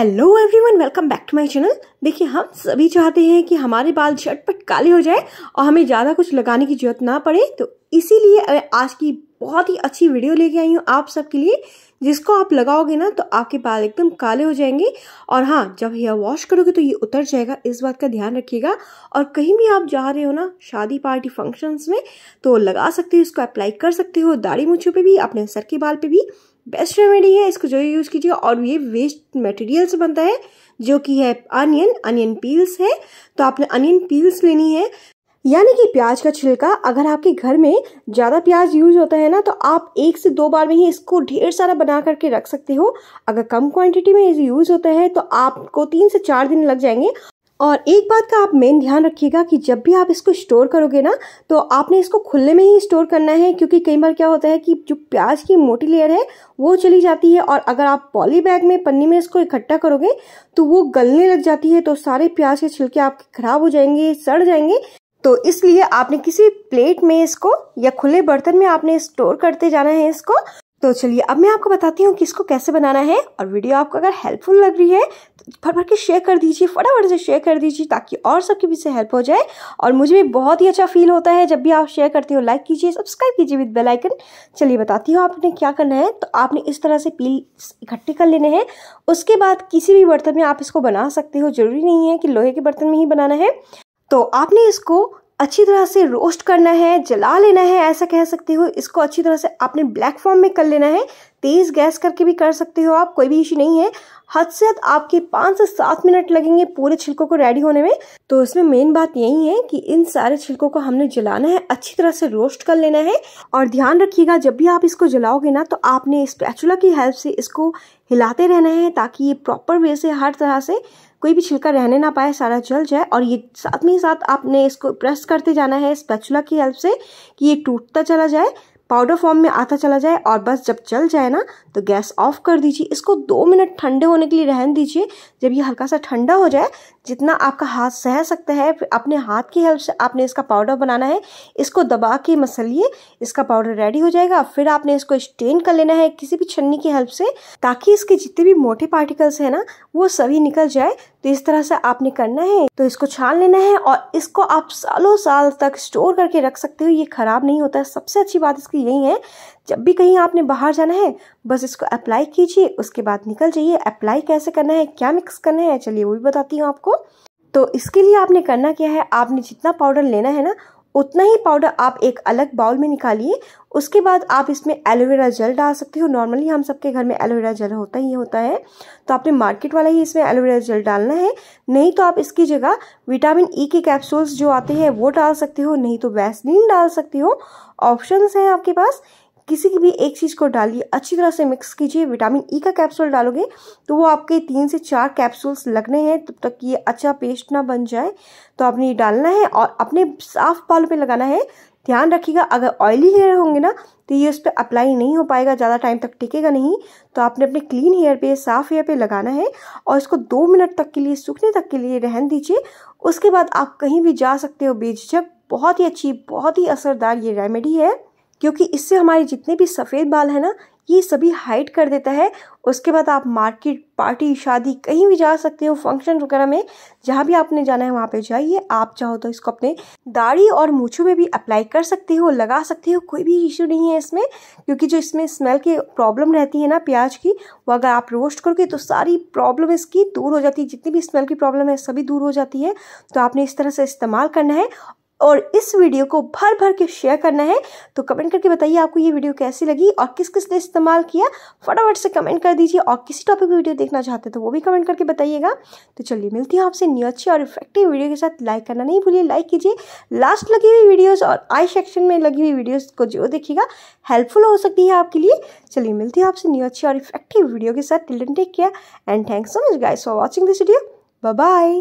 hello everyone welcome back to my channel देखिए हम सभी चाहते हैं कि हमारे बाल झटपट काले हो जाए और हमें ज़्यादा कुछ लगाने की जरूरत ना पड़े तो इसीलिए आज की बहुत ही अच्छी वीडियो लेके आई हूँ आप सबके लिए जिसको आप लगाओगे ना तो आपके बाल एकदम काले हो जाएंगे और हाँ जब हेयर वॉश करोगे तो ये उतर जाएगा इस बात का ध्यान रखिएगा और कहीं भी आप जा रहे हो ना शादी पार्टी फंक्शंस में तो लगा सकते हो इसको अप्लाई कर सकते हो दाढ़ी मूछों पे भी अपने सर के बाल पे भी बेस्ट रेमेडी है इसको जो यूज़ कीजिए और ये वेस्ट मटेरियल से बनता है जो कि है अनियन अनियन पील्स है तो आपने अनियन पील्स लेनी है यानी कि प्याज का छिलका अगर आपके घर में ज़्यादा प्याज यूज होता है ना तो आप एक से दो बार में ही इसको ढेर सारा बना करके रख सकते हो अगर कम क्वांटिटी में यूज होता है तो आपको तीन से चार दिन लग जाएंगे और एक बात का आप मेन ध्यान रखिएगा कि जब भी आप इसको स्टोर करोगे ना तो आपने इसको खुले में ही स्टोर करना है क्योंकि कई बार क्या होता है कि जो प्याज की मोटी लेयर है वो चली जाती है और अगर आप पॉली बैग में पन्नी में इसको इकट्ठा करोगे तो वो गलने लग जाती है तो सारे प्याज के छिलके आपके खराब हो जाएंगे सड़ जाएंगे तो इसलिए आपने किसी प्लेट में इसको या खुले बर्तन में आपने स्टोर करते जाना है इसको तो चलिए अब मैं आपको बताती हूँ कि इसको कैसे बनाना है और वीडियो आपको अगर हेल्पफुल लग रही है तो भर भर के शेयर कर दीजिए फटाफट से शेयर कर दीजिए ताकि और सबके भी से हेल्प हो जाए और मुझे भी बहुत ही अच्छा फील होता है जब भी आप शेयर करते हो लाइक कीजिए सब्सक्राइब कीजिए विद बेल आइकन चलिए बताती हूँ आपने क्या करना है तो आपने इस तरह से पील इकट्ठे कर लेने हैं उसके बाद किसी भी बर्तन में आप इसको बना सकते हो ज़रूरी नहीं है कि लोहे के बर्तन में ही बनाना है तो आपने इसको अच्छी तरह से रोस्ट करना है जला लेना है ऐसा कह सकते हो इसको अच्छी तरह से आपने ब्लैक फॉर्म में कर लेना है तेज़ गैस करके भी कर सकते हो आप कोई भी इश्यू नहीं है हद से हद आपके पाँच से सात मिनट लगेंगे पूरे छिलकों को रेडी होने में तो इसमें मेन बात यही है कि इन सारे छिलकों को हमने जलाना है अच्छी तरह से रोस्ट कर लेना है और ध्यान रखिएगा जब भी आप इसको जलाओगे ना तो आपने स्पैचुला की हेल्प से इसको हिलाते रहना है ताकि ये प्रॉपर वे से हर तरह से कोई भी छिलका रहने ना पाए सारा जल जाए और ये साथ में ही साथ आपने इसको प्रेस करते जाना है स्पैचुला की हेल्प से कि ये टूटता चला जाए पाउडर फॉर्म में आता चला जाए और बस जब चल जाए ना तो गैस ऑफ कर दीजिए इसको दो मिनट ठंडे होने के लिए रहन दीजिए जब ये हल्का सा ठंडा हो जाए जितना आपका हाथ सह सकता है अपने हाथ की हेल्प से आपने इसका पाउडर बनाना है इसको दबा के मसलिए इसका पाउडर रेडी हो जाएगा फिर आपने इसको स्टेन कर लेना है किसी भी छन्नी की हेल्प से ताकि इसके जितने भी मोटे पार्टिकल्स हैं ना वो सभी निकल जाए तो इस तरह से आपने करना है तो इसको छान लेना है और इसको आप सालों साल तक स्टोर करके रख सकते हो ये खराब नहीं होता है सबसे अच्छी बात इसकी यही है जब भी कहीं आपने बाहर जाना है बस इसको अप्लाई कीजिए उसके बाद निकल जाइए अप्लाई कैसे करना है क्या मिक्स करना है चलिए वो भी बताती हूँ आपको तो इसके लिए आपने करना क्या है आपने जितना पाउडर लेना है ना उतना ही पाउडर आप एक अलग बाउल में निकालिए उसके बाद आप इसमें एलोवेरा जेल डाल सकते हो नॉर्मली हम सबके घर में एलोवेरा जेल होता ही होता है तो आपने मार्केट वाला ही इसमें एलोवेरा जेल डालना है नहीं तो आप इसकी जगह विटामिन ई e के कैप्सूल्स जो आते हैं वो डाल सकते हो नहीं तो वैसलिन डाल सकते हो ऑप्शन हैं आपके पास किसी की भी एक चीज़ को डालिए अच्छी तरह से मिक्स कीजिए विटामिन ई e का कैप्सूल डालोगे तो वो आपके तीन से चार कैप्सूल्स लगने हैं तब तक ये अच्छा पेस्ट ना बन जाए तो आपने ये डालना है और अपने साफ बालों पे लगाना है ध्यान रखिएगा अगर ऑयली हेयर होंगे ना तो ये उस पर अप्लाई नहीं हो पाएगा ज़्यादा टाइम तक टिकेगा नहीं तो आपने अपने क्लीन हेयर पे साफ हेयर पे लगाना है और इसको दो मिनट तक के लिए सूखने तक के लिए रहन दीजिए उसके बाद आप कहीं भी जा सकते हो बेझिझक बहुत ही अच्छी बहुत ही असरदार ये रेमेडी है क्योंकि इससे हमारे जितने भी सफ़ेद बाल हैं ना ये सभी हाइट कर देता है उसके बाद आप मार्केट पार्टी शादी कहीं भी जा सकते हो फंक्शन वगैरह में जहाँ भी आपने जाना है वहाँ पे जाइए आप चाहो तो इसको अपने दाढ़ी और मूछों में भी अप्लाई कर सकते हो लगा सकते हो कोई भी इशू नहीं है इसमें क्योंकि जो इसमें स्मेल की प्रॉब्लम रहती है ना प्याज की वो अगर आप रोस्ट करोगे तो सारी प्रॉब्लम इसकी दूर हो जाती है जितनी भी स्मेल की प्रॉब्लम है सभी दूर हो जाती है तो आपने इस तरह से इस्तेमाल करना है और इस वीडियो को भर भर के शेयर करना है तो कमेंट करके बताइए आपको ये वीडियो कैसी लगी और किस किस ने इस्तेमाल किया फटाफट से कमेंट कर दीजिए और किसी टॉपिक पर वीडियो देखना चाहते हैं तो वो भी कमेंट करके बताइएगा तो चलिए मिलती हूँ आपसे न्यू अच्छी और इफेक्टिव वीडियो के साथ लाइक करना नहीं भूलिए लाइक कीजिए लास्ट लगी हुई वीडियोज़ और आई सेक्शन में लगी हुई वीडियोज़ को जो देखिएगा हेल्पफुल हो सकती है आपके लिए चलिए मिलती हूँ आपसे न्यू अच्छी और इफेक्टिव वीडियो के साथ till take care and thanks so much guys for watching this video bye